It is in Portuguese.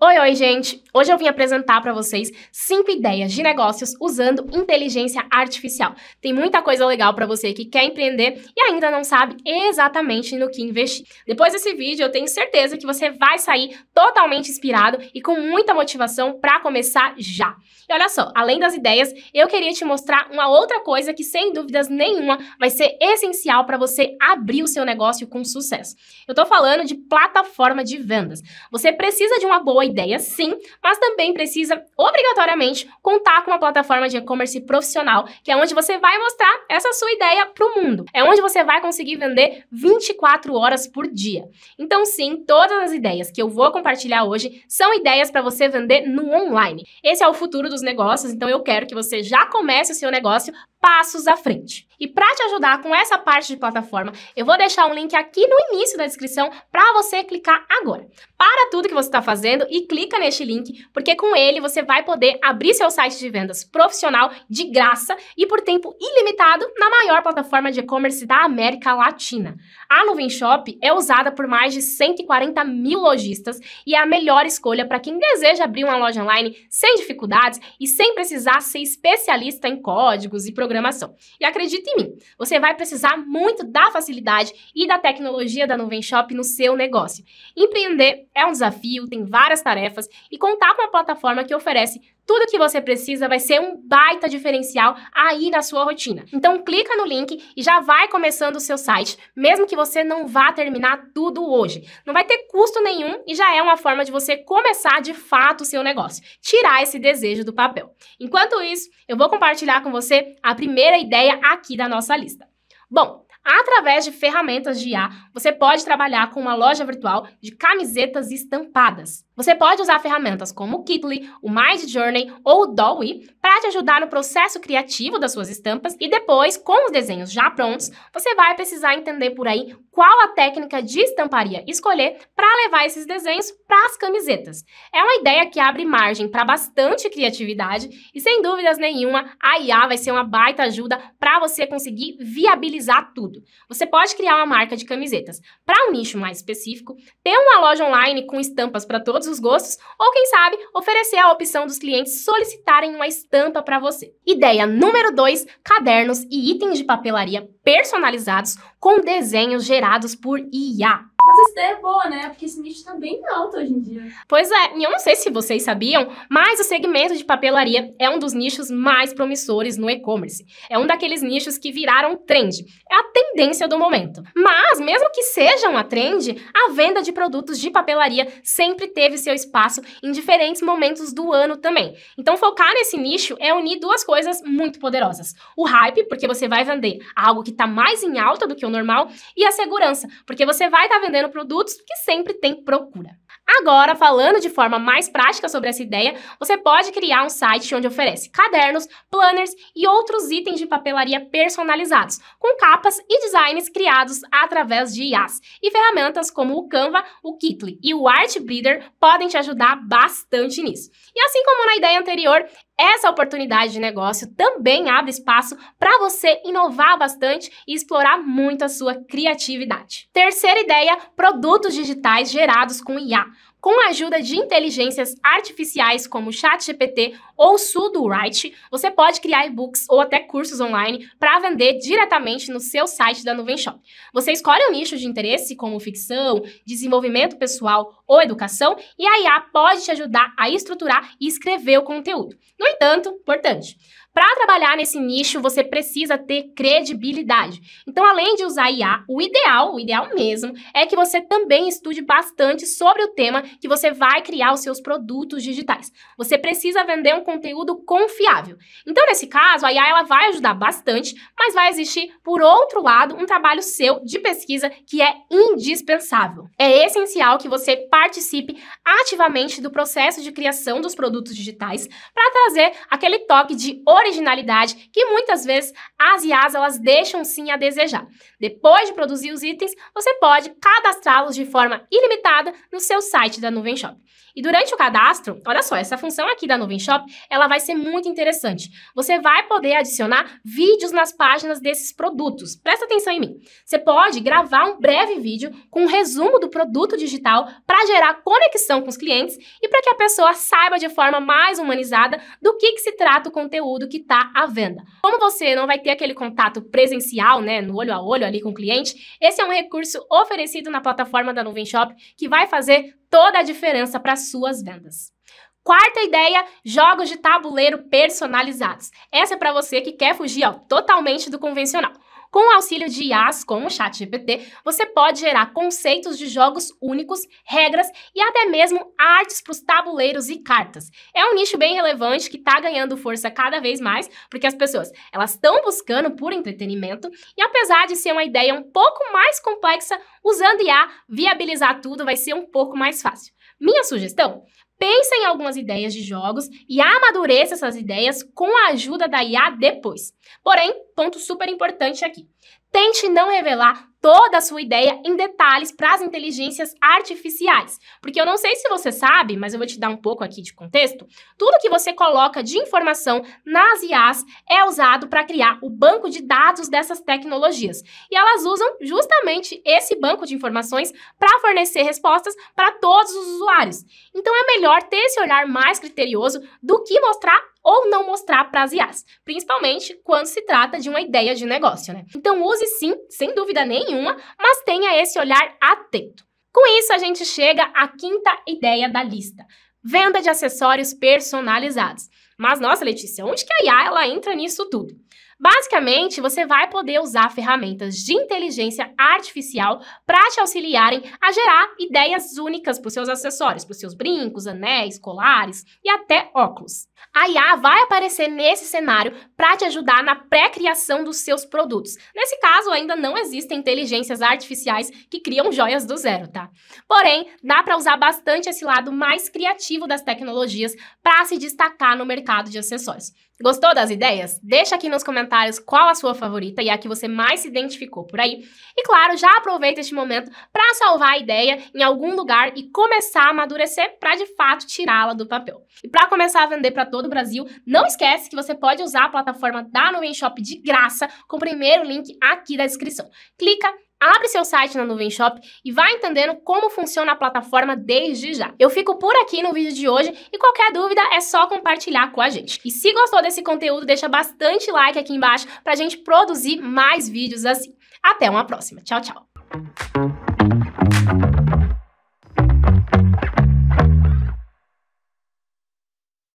Oi, oi, gente! Hoje eu vim apresentar para vocês cinco ideias de negócios usando inteligência artificial. Tem muita coisa legal para você que quer empreender e ainda não sabe exatamente no que investir. Depois desse vídeo, eu tenho certeza que você vai sair totalmente inspirado e com muita motivação para começar já. E olha só, além das ideias, eu queria te mostrar uma outra coisa que, sem dúvidas nenhuma, vai ser essencial para você abrir o seu negócio com sucesso. Eu estou falando de plataforma de vendas. Você precisa de uma boa boa ideia sim, mas também precisa obrigatoriamente contar com uma plataforma de e-commerce profissional, que é onde você vai mostrar essa sua ideia para o mundo. É onde você vai conseguir vender 24 horas por dia. Então sim, todas as ideias que eu vou compartilhar hoje são ideias para você vender no online. Esse é o futuro dos negócios, então eu quero que você já comece o seu negócio passos à frente. E para te ajudar com essa parte de plataforma, eu vou deixar um link aqui no início da descrição para você clicar agora. Para tudo que você está fazendo e clica neste link, porque com ele você vai poder abrir seu site de vendas profissional de graça e por tempo ilimitado na maior plataforma de e-commerce da América Latina. A Nuvem Shop é usada por mais de 140 mil lojistas e é a melhor escolha para quem deseja abrir uma loja online sem dificuldades e sem precisar ser especialista em códigos e programação. E acredite em mim, você vai precisar muito da facilidade e da tecnologia da Nuvem Shop no seu negócio. Empreender é um desafio, tem várias tarefas e contar com uma plataforma que oferece tudo que você precisa vai ser um baita diferencial aí na sua rotina. Então clica no link e já vai começando o seu site, mesmo que você não vá terminar tudo hoje. Não vai ter custo nenhum e já é uma forma de você começar de fato o seu negócio, tirar esse desejo do papel. Enquanto isso, eu vou compartilhar com você a primeira ideia aqui da nossa lista. Bom, Através de ferramentas de IA, você pode trabalhar com uma loja virtual de camisetas estampadas. Você pode usar ferramentas como o Kitly, o My Journey ou o Dolly para te ajudar no processo criativo das suas estampas e depois, com os desenhos já prontos, você vai precisar entender por aí qual a técnica de estamparia escolher para levar esses desenhos para as camisetas. É uma ideia que abre margem para bastante criatividade e, sem dúvidas nenhuma, a IA vai ser uma baita ajuda para você conseguir viabilizar tudo. Você pode criar uma marca de camisetas para um nicho mais específico, ter uma loja online com estampas para todos os gostos ou, quem sabe, oferecer a opção dos clientes solicitarem uma estampa para você. Ideia número 2: cadernos e itens de papelaria personalizados com desenhos gerados por IA. Mas Esther é boa, né? Porque esse nicho tá bem alto hoje em dia. Pois é, e eu não sei se vocês sabiam, mas o segmento de papelaria é um dos nichos mais promissores no e-commerce. É um daqueles nichos que viraram trend. É a tendência do momento. Mas, mesmo que seja uma trend, a venda de produtos de papelaria sempre teve seu espaço em diferentes momentos do ano também. Então, focar nesse nicho é unir duas coisas muito poderosas: o hype, porque você vai vender algo que está mais em alta do que o normal, e a segurança, porque você vai estar tá vendendo produtos que sempre tem procura. Agora, falando de forma mais prática sobre essa ideia, você pode criar um site onde oferece cadernos, planners e outros itens de papelaria personalizados, com capas e designs criados através de IAs. E ferramentas como o Canva, o Kitly e o Art Breeder podem te ajudar bastante nisso. E assim como na ideia anterior, essa oportunidade de negócio também abre espaço para você inovar bastante e explorar muito a sua criatividade. Terceira ideia: produtos digitais gerados com IA. Com a ajuda de inteligências artificiais como ChatGPT ou SudoWrite, você pode criar e-books ou até cursos online para vender diretamente no seu site da Nuvem Shop. Você escolhe um nicho de interesse como ficção, desenvolvimento pessoal ou educação e a IA pode te ajudar a estruturar e escrever o conteúdo. No entanto, importante, para trabalhar nesse nicho, você precisa ter credibilidade. Então, além de usar IA, o ideal, o ideal mesmo, é que você também estude bastante sobre o tema que você vai criar os seus produtos digitais. Você precisa vender um conteúdo confiável. Então, nesse caso, a IA ela vai ajudar bastante, mas vai existir, por outro lado, um trabalho seu de pesquisa que é indispensável. É essencial que você participe ativamente do processo de criação dos produtos digitais para trazer aquele toque de originalidade que muitas vezes as IAs elas deixam sim a desejar. Depois de produzir os itens, você pode cadastrá-los de forma ilimitada no seu site da Nuvem Shop. E durante o cadastro, olha só, essa função aqui da Nuvem Shop, ela vai ser muito interessante. Você vai poder adicionar vídeos nas páginas desses produtos. Presta atenção em mim. Você pode gravar um breve vídeo com um resumo do produto digital para gerar conexão com os clientes e para que a pessoa saiba de forma mais humanizada do que, que se trata o conteúdo que está à venda. Como você não vai ter aquele contato presencial, né, no olho a olho ali com o cliente, esse é um recurso oferecido na plataforma da Nuvem Shop que vai fazer toda a diferença para suas vendas. Quarta ideia, jogos de tabuleiro personalizados. Essa é para você que quer fugir ó, totalmente do convencional. Com o auxílio de IAs como o ChatGPT, você pode gerar conceitos de jogos únicos, regras e até mesmo artes para os tabuleiros e cartas. É um nicho bem relevante que está ganhando força cada vez mais, porque as pessoas elas estão buscando por entretenimento e apesar de ser uma ideia um pouco mais complexa, usando IA, viabilizar tudo vai ser um pouco mais fácil. Minha sugestão? Pensa em algumas ideias de jogos e amadureça essas ideias com a ajuda da IA depois. Porém, ponto super importante aqui. Tente não revelar toda a sua ideia em detalhes para as inteligências artificiais. Porque eu não sei se você sabe, mas eu vou te dar um pouco aqui de contexto. Tudo que você coloca de informação nas IAs é usado para criar o banco de dados dessas tecnologias. E elas usam justamente esse banco de informações para fornecer respostas para todos os usuários. Então é melhor ter esse olhar mais criterioso do que mostrar ou não mostrar para as IAs, principalmente quando se trata de uma ideia de negócio, né? Então use sim, sem dúvida nenhuma, mas tenha esse olhar atento. Com isso, a gente chega à quinta ideia da lista: venda de acessórios personalizados. Mas nossa, Letícia, onde que a IA ela entra nisso tudo? Basicamente, você vai poder usar ferramentas de inteligência artificial para te auxiliarem a gerar ideias únicas para os seus acessórios, para os seus brincos, anéis, colares e até óculos. A IA vai aparecer nesse cenário para te ajudar na pré-criação dos seus produtos. Nesse caso, ainda não existem inteligências artificiais que criam joias do zero, tá? Porém, dá para usar bastante esse lado mais criativo das tecnologias para se destacar no mercado mercado de acessórios. Gostou das ideias? Deixa aqui nos comentários qual a sua favorita e a que você mais se identificou por aí. E claro, já aproveita este momento para salvar a ideia em algum lugar e começar a amadurecer para de fato tirá-la do papel. E para começar a vender para todo o Brasil, não esquece que você pode usar a plataforma da Nuvem Shop de graça com o primeiro link aqui da descrição. Clica abre seu site na Nuvem Shop e vai entendendo como funciona a plataforma desde já. Eu fico por aqui no vídeo de hoje e qualquer dúvida é só compartilhar com a gente. E se gostou desse conteúdo, deixa bastante like aqui embaixo pra gente produzir mais vídeos assim. Até uma próxima. Tchau, tchau.